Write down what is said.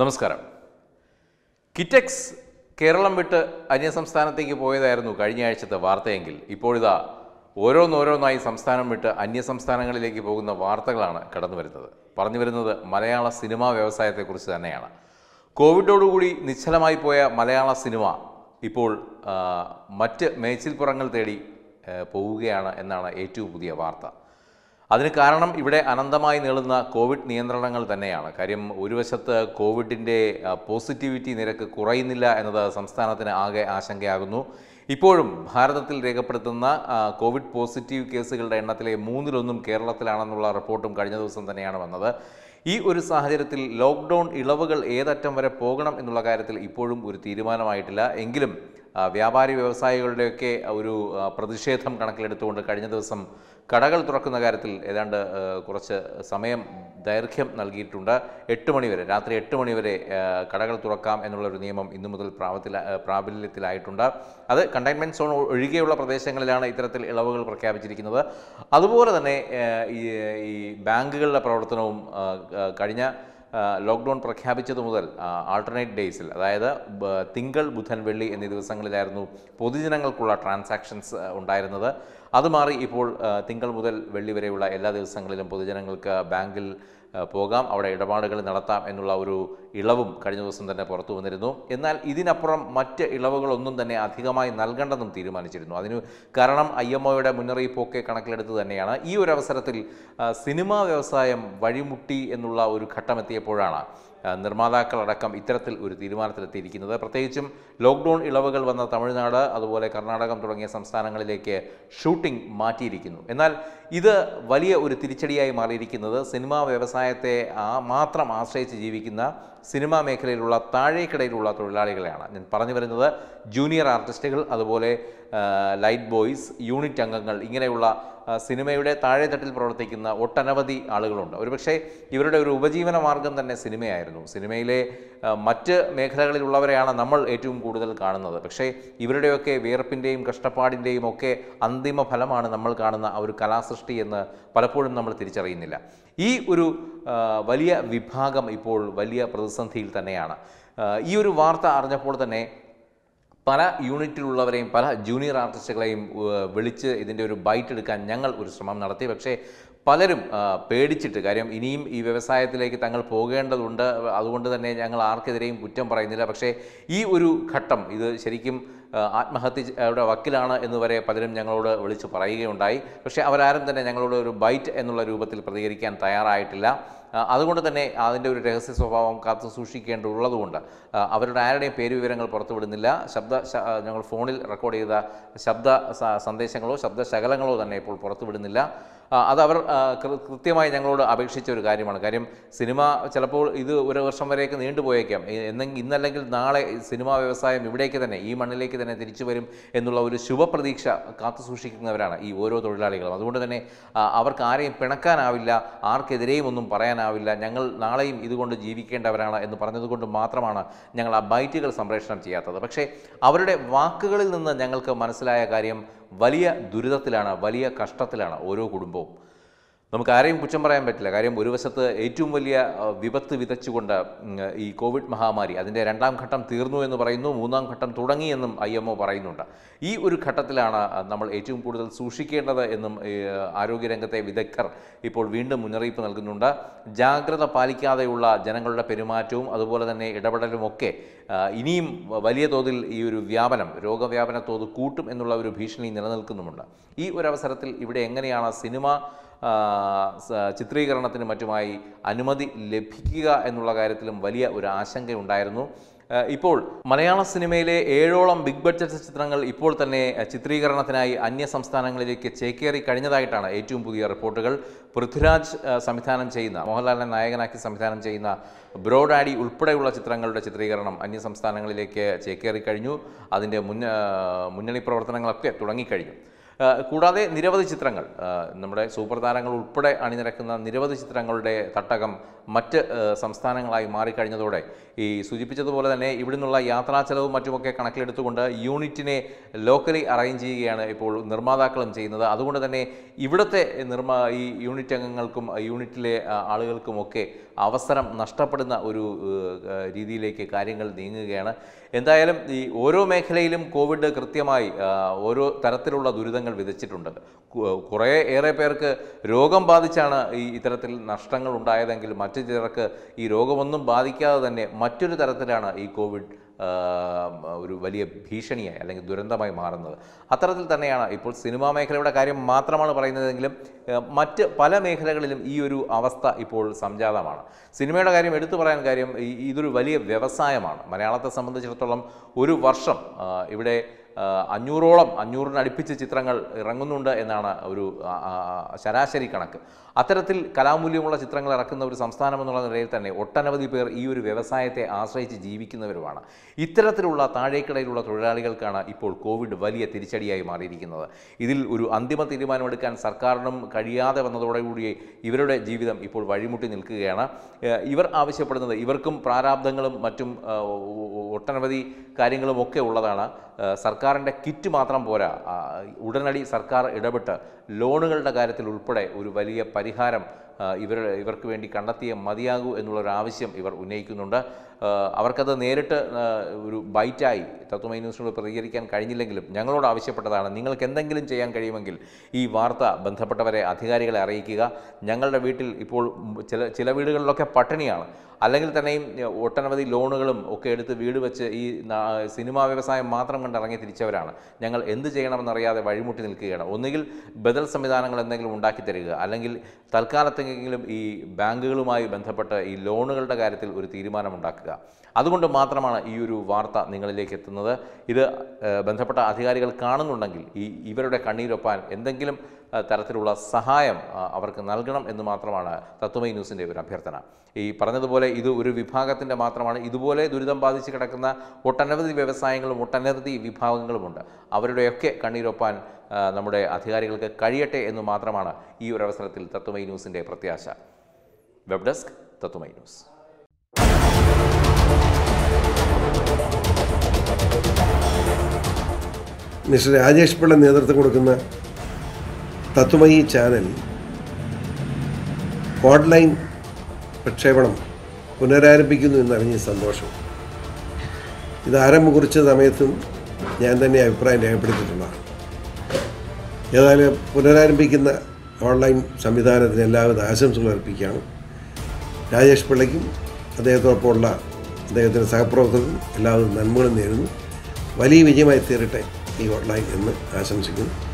നമസ്കാരം കിറ്റക്സ് കേരളം വിട്ട് അന്യസംസ്ഥാനത്തേക്ക് പോയതായിരുന്നു കഴിഞ്ഞ ആഴ്ചത്തെ വാർത്തയെങ്കിൽ ഇപ്പോഴിതാ ഓരോന്നോരോന്നായി സംസ്ഥാനം വിട്ട് അന്യസംസ്ഥാനങ്ങളിലേക്ക് പോകുന്ന വാർത്തകളാണ് കടന്നു വരുന്നത് പറഞ്ഞു വരുന്നത് മലയാള സിനിമാ വ്യവസായത്തെക്കുറിച്ച് തന്നെയാണ് കോവിഡോടുകൂടി നിശ്ചലമായി പോയ മലയാള സിനിമ ഇപ്പോൾ മറ്റ് മേച്ചിൽപ്പുറങ്ങൾ തേടി പോവുകയാണ് എന്നാണ് ഏറ്റവും പുതിയ വാർത്ത അതിന് കാരണം ഇവിടെ അനന്തമായി നീളുന്ന കോവിഡ് നിയന്ത്രണങ്ങൾ തന്നെയാണ് കാര്യം ഒരു വശത്ത് കോവിഡിൻ്റെ പോസിറ്റിവിറ്റി നിരക്ക് കുറയുന്നില്ല എന്നത് സംസ്ഥാനത്തിന് ആകെ ആശങ്കയാകുന്നു ഇപ്പോഴും ഭാരതത്തിൽ രേഖപ്പെടുത്തുന്ന കോവിഡ് പോസിറ്റീവ് കേസുകളുടെ എണ്ണത്തിലെ മൂന്നിലൊന്നും കേരളത്തിലാണെന്നുള്ള റിപ്പോർട്ടും കഴിഞ്ഞ ദിവസം തന്നെയാണ് വന്നത് ഈ ഒരു സാഹചര്യത്തിൽ ലോക്ക്ഡൗൺ ഇളവുകൾ ഏതറ്റം വരെ പോകണം എന്നുള്ള കാര്യത്തിൽ ഇപ്പോഴും ഒരു തീരുമാനമായിട്ടില്ല എങ്കിലും വ്യാപാരി വ്യവസായികളുടെയൊക്കെ ഒരു പ്രതിഷേധം കണക്കിലെടുത്തുകൊണ്ട് കഴിഞ്ഞ ദിവസം കടകൾ തുറക്കുന്ന കാര്യത്തിൽ ഏതാണ്ട് കുറച്ച് സമയം ദൈർഘ്യം നൽകിയിട്ടുണ്ട് എട്ട് മണിവരെ രാത്രി എട്ട് മണിവരെ കടകൾ തുറക്കാം എന്നുള്ള ഒരു നിയമം ഇന്നു മുതൽ പ്രാബല്യത്തിൽ പ്രാബല്യത്തിലായിട്ടുണ്ട് അത് കണ്ടെയ്ൻമെൻറ് സോൺ ഒഴികെയുള്ള പ്രദേശങ്ങളിലാണ് ഇത്തരത്തിൽ ഇളവുകൾ പ്രഖ്യാപിച്ചിരിക്കുന്നത് അതുപോലെ തന്നെ ഈ ബാങ്കുകളുടെ പ്രവർത്തനവും കഴിഞ്ഞ ലോക്ക്ഡൗൺ പ്രഖ്യാപിച്ചത് മുതൽ ആൾട്ടർനേറ്റ് ഡേയ്സിൽ അതായത് തിങ്കൾ ബുധൻ വെള്ളി എന്നീ ദിവസങ്ങളിലായിരുന്നു പൊതുജനങ്ങൾക്കുള്ള ട്രാൻസാക്ഷൻസ് ഉണ്ടായിരുന്നത് അത് മാറി ഇപ്പോൾ തിങ്കൾ മുതൽ വെള്ളി വരെയുള്ള എല്ലാ ദിവസങ്ങളിലും പൊതുജനങ്ങൾക്ക് ബാങ്കിൽ പോകാം അവിടെ ഇടപാടുകൾ നടത്താം എന്നുള്ള ഒരു ഇളവും കഴിഞ്ഞ ദിവസം തന്നെ പുറത്തു വന്നിരുന്നു എന്നാൽ ഇതിനപ്പുറം മറ്റ് ഇളവുകളൊന്നും തന്നെ അധികമായി നൽകണ്ടെന്നും തീരുമാനിച്ചിരുന്നു അതിന് കാരണം ഐ എം ഒയുടെ മുന്നറിയിപ്പൊക്കെ കണക്കിലെടുത്ത് തന്നെയാണ് ഈ ഒരു അവസരത്തിൽ സിനിമാ വ്യവസായം വഴിമുട്ടി എന്നുള്ള ഒരു ഘട്ടമെത്തിയപ്പോഴാണ് നിർമ്മാതാക്കളടക്കം ഇത്തരത്തിൽ ഒരു തീരുമാനത്തിലെത്തിയിരിക്കുന്നത് പ്രത്യേകിച്ചും ലോക്ക്ഡൗൺ ഇളവുകൾ വന്ന തമിഴ്നാട് അതുപോലെ കർണാടകം തുടങ്ങിയ സംസ്ഥാനങ്ങളിലേക്ക് ഷൂട്ടിംഗ് മാറ്റിയിരിക്കുന്നു എന്നാൽ ഇത് വലിയ ഒരു തിരിച്ചടിയായി മാറിയിരിക്കുന്നത് സിനിമാ വ്യവസായത്തെ മാത്രം ആശ്രയിച്ച് ജീവിക്കുന്ന സിനിമാ മേഖലയിലുള്ള താഴേക്കിടയിലുള്ള തൊഴിലാളികളെയാണ് ഞാൻ പറഞ്ഞു വരുന്നത് ജൂനിയർ ആർട്ടിസ്റ്റുകൾ അതുപോലെ ലൈറ്റ് ബോയ്സ് യൂണിറ്റ് അംഗങ്ങൾ ഇങ്ങനെയുള്ള സിനിമയുടെ താഴെത്തട്ടിൽ പ്രവർത്തിക്കുന്ന ഒട്ടനവധി ആളുകളുണ്ട് ഒരുപക്ഷെ ഇവരുടെ ഒരു ഉപജീവന മാർഗം തന്നെ സിനിമയായിരുന്നു സിനിമയിലെ മറ്റ് മേഖലകളിലുള്ളവരെയാണ് നമ്മൾ ഏറ്റവും കൂടുതൽ കാണുന്നത് പക്ഷേ ഇവരുടെയൊക്കെ വിയർപ്പിൻ്റെയും കഷ്ടപ്പാടിൻ്റെയും ഒക്കെ അന്തിമ ഫലമാണ് നമ്മൾ കാണുന്ന ആ ഒരു കലാസൃഷ്ടി എന്ന് പലപ്പോഴും നമ്മൾ തിരിച്ചറിയുന്നില്ല ഈ ഒരു വലിയ വിഭാഗം ഇപ്പോൾ വലിയ പ്രതിസന്ധിയിൽ തന്നെയാണ് ഈ ഒരു വാർത്ത അറിഞ്ഞപ്പോൾ തന്നെ പല യൂണിറ്റിലുള്ളവരെയും പല ജൂനിയർ ആർട്ടിസ്റ്റുകളെയും വിളിച്ച് ഇതിൻ്റെ ഒരു ബൈറ്റ് എടുക്കാൻ ഞങ്ങൾ ഒരു ശ്രമം നടത്തി പക്ഷേ പലരും പേടിച്ചിട്ട് കാര്യം ഇനിയും ഈ വ്യവസായത്തിലേക്ക് തങ്ങൾ പോകേണ്ടതുണ്ട് അതുകൊണ്ട് തന്നെ ഞങ്ങൾ ആർക്കെതിരെയും കുറ്റം പറയുന്നില്ല പക്ഷേ ഈ ഒരു ഘട്ടം ഇത് ശരിക്കും ആത്മഹത്യയുടെ വക്കിലാണ് എന്ന് വരെ പലരും ഞങ്ങളോട് വിളിച്ചു പറയുകയുണ്ടായി പക്ഷേ അവരാരും തന്നെ ഞങ്ങളോട് ഒരു ബൈറ്റ് എന്നുള്ള രൂപത്തിൽ പ്രതികരിക്കാൻ തയ്യാറായിട്ടില്ല അതുകൊണ്ട് തന്നെ അതിൻ്റെ ഒരു രഹസ്യ സ്വഭാവം കാത്തു സൂക്ഷിക്കേണ്ടതുള്ളതുകൊണ്ട് അവരുടെ ആരുടെയും പേര് വിവരങ്ങൾ പുറത്തുവിടുന്നില്ല ശബ്ദ ഞങ്ങൾ ഫോണിൽ റെക്കോർഡ് ചെയ്ത ശബ്ദ സന്ദേശങ്ങളോ ശബ്ദ ശകലങ്ങളോ തന്നെ ഇപ്പോൾ പുറത്തുവിടുന്നില്ല അത് അവർ കൃത്യമായി ഞങ്ങളോട് അപേക്ഷിച്ച ഒരു കാര്യമാണ് കാര്യം സിനിമ ചിലപ്പോൾ ഇത് ഒരു വർഷം വരെയൊക്കെ നീണ്ടുപോയേക്കാം എന്നെങ്കിൽ ഇന്നല്ലെങ്കിൽ നാളെ സിനിമാ വ്യവസായം ഇവിടേക്ക് തന്നെ ഈ മണ്ണിലേക്ക് തന്നെ തിരിച്ചു വരും എന്നുള്ള ഒരു ശുഭപ്രതീക്ഷ കാത്തു സൂക്ഷിക്കുന്നവരാണ് ഈ ഓരോ തൊഴിലാളികളും അതുകൊണ്ട് തന്നെ അവർക്ക് ആരെയും പിണക്കാനാവില്ല ആർക്കെതിരെയും ഒന്നും പറയാനാവില്ല ഞങ്ങൾ നാളെയും ഇതുകൊണ്ട് ജീവിക്കേണ്ടവരാണ് എന്ന് പറഞ്ഞതുകൊണ്ട് മാത്രമാണ് ഞങ്ങൾ ആ ബൈറ്റുകൾ സംപ്രേഷണം ചെയ്യാത്തത് പക്ഷേ അവരുടെ വാക്കുകളിൽ നിന്ന് ഞങ്ങൾക്ക് മനസ്സിലായ കാര്യം വലിയ ദുരിതത്തിലാണ് വലിയ കഷ്ടത്തിലാണ് ഓരോ കുടുംബവും നമുക്ക് ആരെയും കുറ്റം പറയാൻ പറ്റില്ല കാര്യം ഒരു വശത്ത് ഏറ്റവും വലിയ വിപത്ത് വിതച്ചുകൊണ്ട് ഈ കോവിഡ് മഹാമാരി അതിൻ്റെ രണ്ടാം ഘട്ടം തീർന്നു എന്ന് പറയുന്നു മൂന്നാം ഘട്ടം തുടങ്ങി എന്നും ഐ എം ഒ പറയുന്നുണ്ട് ഈ ഒരു ഘട്ടത്തിലാണ് നമ്മൾ ഏറ്റവും കൂടുതൽ സൂക്ഷിക്കേണ്ടത് എന്നും ആരോഗ്യരംഗത്തെ വിദഗ്ധർ ഇപ്പോൾ വീണ്ടും മുന്നറിയിപ്പ് നൽകുന്നുണ്ട് ജാഗ്രത പാലിക്കാതെയുള്ള ജനങ്ങളുടെ പെരുമാറ്റവും അതുപോലെ തന്നെ ഇടപെടലുമൊക്കെ ഇനിയും വലിയ തോതിൽ ഈ ഒരു വ്യാപനം രോഗവ്യാപന തോത് കൂട്ടും എന്നുള്ള ഒരു ഭീഷണി നിലനിൽക്കുന്നുമുണ്ട് ഈ ഒരു അവസരത്തിൽ ഇവിടെ എങ്ങനെയാണ് സിനിമ ചിത്രീകരണത്തിന് മറ്റുമായി അനുമതി ലഭിക്കുക എന്നുള്ള കാര്യത്തിലും വലിയ ഒരു ആശങ്കയുണ്ടായിരുന്നു ഇപ്പോൾ മലയാള സിനിമയിലെ ഏഴോളം ബിഗ് ബഡ്ജറ്റ് ചിത്രങ്ങൾ ഇപ്പോൾ തന്നെ ചിത്രീകരണത്തിനായി അന്യ സംസ്ഥാനങ്ങളിലേക്ക് ചേക്കേറി കഴിഞ്ഞതായിട്ടാണ് ഏറ്റവും പുതിയ റിപ്പോർട്ടുകൾ പൃഥ്വിരാജ് സംവിധാനം ചെയ്യുന്ന മോഹൻലാലിനെ നായകനാക്കി സംവിധാനം ചെയ്യുന്ന ബ്രോഡാഡി ഉൾപ്പെടെയുള്ള ചിത്രങ്ങളുടെ ചിത്രീകരണം അന്യ സംസ്ഥാനങ്ങളിലേക്ക് ചേക്കേറി കഴിഞ്ഞു അതിൻ്റെ മുന്ന മുന്നണി പ്രവർത്തനങ്ങളൊക്കെ തുടങ്ങിക്കഴിഞ്ഞു കൂടാതെ നിരവധി ചിത്രങ്ങൾ നമ്മുടെ സൂപ്പർ താരങ്ങൾ ഉൾപ്പെടെ അണിനിരക്കുന്ന നിരവധി ചിത്രങ്ങളുടെ തട്ടകം മറ്റ് സംസ്ഥാനങ്ങളായി മാറിക്കഴിഞ്ഞതോടെ ഈ സൂചിപ്പിച്ചതുപോലെ തന്നെ ഇവിടുന്നുള്ള യാത്രാ ചെലവും മറ്റുമൊക്കെ കണക്കിലെടുത്തുകൊണ്ട് യൂണിറ്റിനെ ലോക്കലി അറേഞ്ച് ചെയ്യുകയാണ് ഇപ്പോൾ നിർമ്മാതാക്കളും ചെയ്യുന്നത് അതുകൊണ്ട് തന്നെ ഇവിടുത്തെ നിർമ്മാ ഈ യൂണിറ്റ് അംഗങ്ങൾക്കും യൂണിറ്റിലെ ആളുകൾക്കുമൊക്കെ അവസരം നഷ്ടപ്പെടുന്ന ഒരു രീതിയിലേക്ക് കാര്യങ്ങൾ നീങ്ങുകയാണ് എന്തായാലും ഈ ഓരോ മേഖലയിലും കോവിഡ് കൃത്യമായി ഓരോ തരത്തിലുള്ള ദുരിതങ്ങൾ നഷ്ടങ്ങൾ വിതച്ചിട്ടുണ്ട് കുറേ ഏറെ പേർക്ക് രോഗം ബാധിച്ചാണ് ഈ ഇത്തരത്തിൽ നഷ്ടങ്ങൾ ഉണ്ടായതെങ്കിൽ മറ്റു ചിലർക്ക് ഈ രോഗമൊന്നും ബാധിക്കാതെ തന്നെ മറ്റൊരു തരത്തിലാണ് ഈ കോവിഡ് ഒരു വലിയ ഭീഷണിയായി അല്ലെങ്കിൽ ദുരന്തമായി മാറുന്നത് അത്തരത്തിൽ തന്നെയാണ് ഇപ്പോൾ സിനിമാ മേഖലയുടെ കാര്യം മാത്രമാണ് പറയുന്നതെങ്കിലും മറ്റ് പല മേഖലകളിലും ഈ ഒരു അവസ്ഥ ഇപ്പോൾ സംജാതമാണ് സിനിമയുടെ കാര്യം എടുത്തു പറയാൻ കാര്യം ഇതൊരു വലിയ വ്യവസായമാണ് മലയാളത്തെ സംബന്ധിച്ചിടത്തോളം ഒരു വർഷം ഇവിടെ അഞ്ഞൂറോളം അഞ്ഞൂറിനടുപ്പിച്ച് ചിത്രങ്ങൾ ഇറങ്ങുന്നുണ്ട് എന്നാണ് ഒരു ശരാശരി കണക്ക് അത്തരത്തിൽ കലാമൂല്യമുള്ള ചിത്രങ്ങൾ ഇറക്കുന്ന ഒരു സംസ്ഥാനം എന്നുള്ള നിലയിൽ തന്നെ ഒട്ടനവധി പേർ ഈ ഒരു വ്യവസായത്തെ ആശ്രയിച്ച് ജീവിക്കുന്നവരുമാണ് ഇത്തരത്തിലുള്ള താഴേക്കിടയിലുള്ള തൊഴിലാളികൾക്കാണ് ഇപ്പോൾ കോവിഡ് വലിയ തിരിച്ചടിയായി മാറിയിരിക്കുന്നത് ഇതിൽ ഒരു അന്തിമ തീരുമാനമെടുക്കാൻ സർക്കാരിനും കഴിയാതെ വന്നതോടുകൂടി ഇവരുടെ ജീവിതം ഇപ്പോൾ വഴിമുട്ടി നിൽക്കുകയാണ് ഇവർ ആവശ്യപ്പെടുന്നത് ഇവർക്കും പ്രാരാബ്ദങ്ങളും മറ്റും ഒട്ടനവധി കാര്യങ്ങളും ഒക്കെ ഉള്ളതാണ് സർക്കാരിൻ്റെ കിറ്റ് മാത്രം പോരാ ഉടനടി സർക്കാർ ഇടപെട്ട് ലോണുകളുടെ കാര്യത്തിൽ ഉൾപ്പെടെ ഒരു വലിയ പരിഹാരം ഇവർ ഇവർക്ക് വേണ്ടി കണ്ടെത്തിയ മതിയാകൂ എന്നുള്ളൊരാവശ്യം ഇവർ ഉന്നയിക്കുന്നുണ്ട് അവർക്കത് നേരിട്ട് ഒരു ബൈറ്റായി തത്വമൈ ന്യൂസിനോട് പ്രതികരിക്കാൻ കഴിഞ്ഞില്ലെങ്കിലും ഞങ്ങളോട് ആവശ്യപ്പെട്ടതാണ് നിങ്ങൾക്ക് എന്തെങ്കിലും ചെയ്യാൻ കഴിയുമെങ്കിൽ ഈ വാർത്ത ബന്ധപ്പെട്ടവരെ അധികാരികളെ അറിയിക്കുക ഞങ്ങളുടെ വീട്ടിൽ ഇപ്പോൾ ചില ചില വീടുകളിലൊക്കെ പട്ടിണിയാണ് അല്ലെങ്കിൽ തന്നെയും ഒട്ടനവധി ലോണുകളും ഒക്കെ എടുത്ത് വീട് വെച്ച് ഈ സിനിമാ വ്യവസായം മാത്രം കണ്ടിറങ്ങി തിരിച്ചവരാണ് ഞങ്ങൾ എന്ത് ചെയ്യണമെന്നറിയാതെ വഴിമുട്ടി നിൽക്കുകയാണ് ഒന്നുകിൽ ബദൽ സംവിധാനങ്ങൾ എന്തെങ്കിലും ഉണ്ടാക്കി തരിക അല്ലെങ്കിൽ തൽക്കാലത്തെ ആരെങ്കിലും ഈ ബാങ്കുകളുമായി ബന്ധപ്പെട്ട ഈ ലോണുകളുടെ കാര്യത്തിൽ ഒരു തീരുമാനമുണ്ടാക്കുക അതുകൊണ്ട് മാത്രമാണ് ഈ ഒരു വാർത്ത നിങ്ങളിലേക്ക് എത്തുന്നത് ഇത് ബന്ധപ്പെട്ട അധികാരികൾ കാണുന്നുണ്ടെങ്കിൽ ഈ ഇവരുടെ കണ്ണീരൊപ്പാൻ എന്തെങ്കിലും തരത്തിലുള്ള സഹായം അവർക്ക് നൽകണം എന്ന് മാത്രമാണ് തത്വമൈ ന്യൂസിൻ്റെ ഒരു അഭ്യർത്ഥന ഈ പറഞ്ഞതുപോലെ ഇത് ഒരു വിഭാഗത്തിൻ്റെ മാത്രമാണ് ഇതുപോലെ ദുരിതം ബാധിച്ച് കിടക്കുന്ന ഒട്ടനവധി വ്യവസായങ്ങളും ഒട്ടനവധി വിഭാഗങ്ങളുമുണ്ട് അവരുടെയൊക്കെ കണ്ണീരൊപ്പാൻ നമ്മുടെ അധികാരികൾക്ക് കഴിയട്ടെ എന്ന് മാത്രമാണ് ഈ ഒരു അവസരത്തിൽ തത്വമൈ ന്യൂസിൻ്റെ Prathyasha web desk Tatvamayi news mister Rajesh നേതൃത്വം കൊടുക്കുന്ന ചാനൽ ഓൺലൈൻ പ്രക്ഷേപണം പുനരാരംഭിക്കുന്നു എന്നറിഞ്ഞ സന്തോഷം കുറിച്ച സമയത്തും ഞാൻ തന്നെ അഭിപ്രായം ഏതായാലും പുനരാരംഭിക്കുന്ന ഓൺലൈൻ സംവിധാനത്തിന് എല്ലാവിധ ആശംസകൾ അർപ്പിക്കുകയാണ് രാജേഷ് പിള്ളയ്ക്കും അദ്ദേഹത്തോടൊപ്പമുള്ള അദ്ദേഹത്തിൻ്റെ സഹപ്രവർത്തകർക്കും എല്ലാവിധ നന്മകളും നേരുന്നു വലിയ വിജയമായി തീരട്ടെ ഈ ഓൺലൈൻ എന്ന് ആശംസിക്കുന്നു